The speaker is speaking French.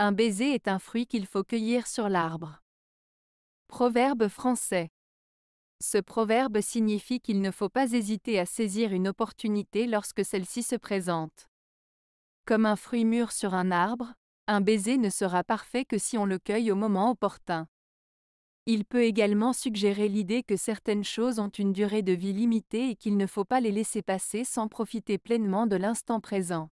Un baiser est un fruit qu'il faut cueillir sur l'arbre. Proverbe français. Ce proverbe signifie qu'il ne faut pas hésiter à saisir une opportunité lorsque celle-ci se présente. Comme un fruit mûr sur un arbre, un baiser ne sera parfait que si on le cueille au moment opportun. Il peut également suggérer l'idée que certaines choses ont une durée de vie limitée et qu'il ne faut pas les laisser passer sans profiter pleinement de l'instant présent.